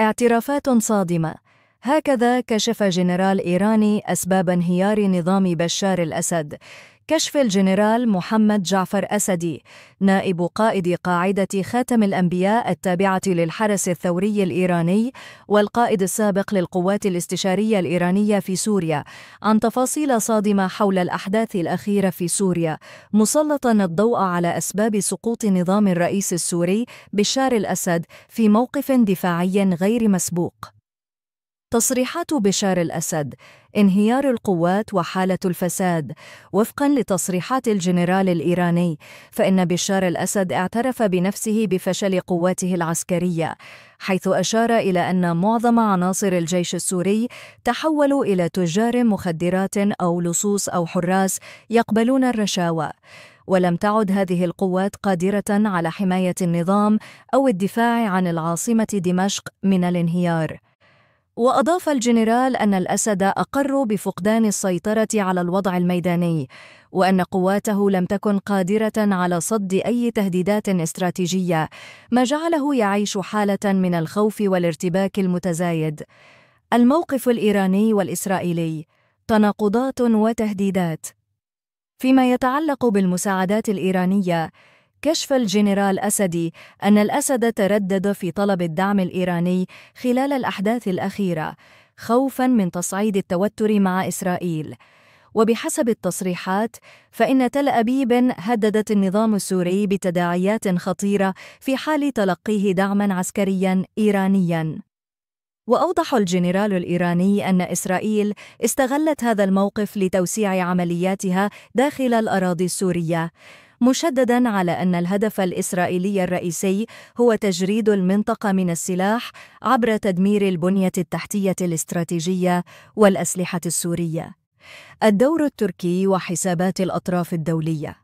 اعترافات صادمة هكذا كشف جنرال إيراني أسباب انهيار نظام بشار الأسد كشف الجنرال محمد جعفر أسدي نائب قائد قاعدة خاتم الأنبياء التابعة للحرس الثوري الإيراني والقائد السابق للقوات الاستشارية الإيرانية في سوريا عن تفاصيل صادمة حول الأحداث الأخيرة في سوريا مسلطا الضوء على أسباب سقوط نظام الرئيس السوري بشار الأسد في موقف دفاعي غير مسبوق تصريحات بشار الأسد انهيار القوات وحالة الفساد وفقا لتصريحات الجنرال الإيراني فإن بشار الأسد اعترف بنفسه بفشل قواته العسكرية حيث أشار إلى أن معظم عناصر الجيش السوري تحولوا إلى تجار مخدرات أو لصوص أو حراس يقبلون الرشاوى ولم تعد هذه القوات قادرة على حماية النظام أو الدفاع عن العاصمة دمشق من الانهيار وأضاف الجنرال أن الأسد أقر بفقدان السيطرة على الوضع الميداني وأن قواته لم تكن قادرة على صد أي تهديدات استراتيجية ما جعله يعيش حالة من الخوف والارتباك المتزايد الموقف الإيراني والإسرائيلي تناقضات وتهديدات فيما يتعلق بالمساعدات الإيرانية كشف الجنرال أسدي أن الأسد تردد في طلب الدعم الإيراني خلال الأحداث الأخيرة خوفاً من تصعيد التوتر مع إسرائيل وبحسب التصريحات فإن تل أبيب هددت النظام السوري بتداعيات خطيرة في حال تلقيه دعماً عسكرياً إيرانياً وأوضح الجنرال الإيراني أن إسرائيل استغلت هذا الموقف لتوسيع عملياتها داخل الأراضي السورية مشددا على أن الهدف الإسرائيلي الرئيسي هو تجريد المنطقة من السلاح عبر تدمير البنية التحتية الاستراتيجية والأسلحة السورية. الدور التركي وحسابات الأطراف الدولية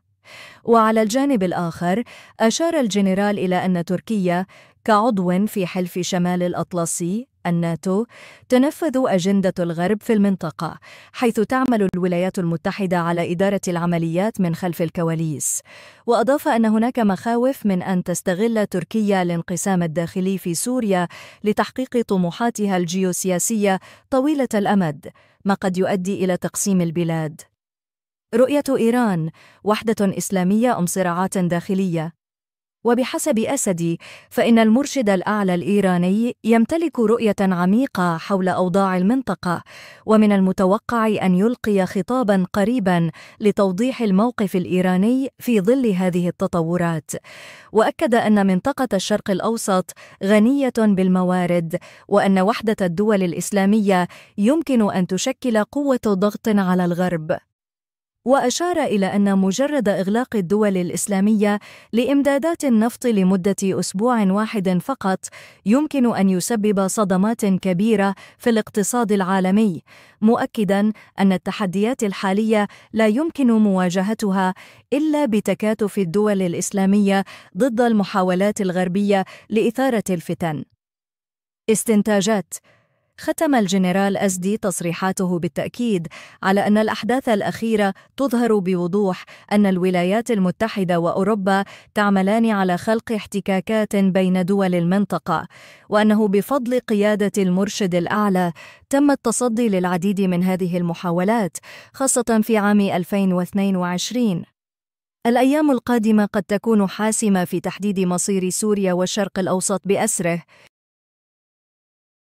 وعلى الجانب الآخر أشار الجنرال إلى أن تركيا كعضو في حلف شمال الأطلسي الناتو تنفذ أجندة الغرب في المنطقة حيث تعمل الولايات المتحدة على إدارة العمليات من خلف الكواليس وأضاف أن هناك مخاوف من أن تستغل تركيا الانقسام الداخلي في سوريا لتحقيق طموحاتها الجيوسياسية طويلة الأمد ما قد يؤدي إلى تقسيم البلاد رؤية إيران وحدة إسلامية أم صراعات داخلية وبحسب أسدي فإن المرشد الأعلى الإيراني يمتلك رؤية عميقة حول أوضاع المنطقة ومن المتوقع أن يلقي خطابا قريبا لتوضيح الموقف الإيراني في ظل هذه التطورات وأكد أن منطقة الشرق الأوسط غنية بالموارد وأن وحدة الدول الإسلامية يمكن أن تشكل قوة ضغط على الغرب وأشار إلى أن مجرد إغلاق الدول الإسلامية لإمدادات النفط لمدة أسبوع واحد فقط يمكن أن يسبب صدمات كبيرة في الاقتصاد العالمي، مؤكداً أن التحديات الحالية لا يمكن مواجهتها إلا بتكاتف الدول الإسلامية ضد المحاولات الغربية لإثارة الفتن. استنتاجات ختم الجنرال أزدي تصريحاته بالتأكيد على أن الأحداث الأخيرة تظهر بوضوح أن الولايات المتحدة وأوروبا تعملان على خلق احتكاكات بين دول المنطقة وأنه بفضل قيادة المرشد الأعلى تم التصدي للعديد من هذه المحاولات خاصة في عام 2022 الأيام القادمة قد تكون حاسمة في تحديد مصير سوريا والشرق الأوسط بأسره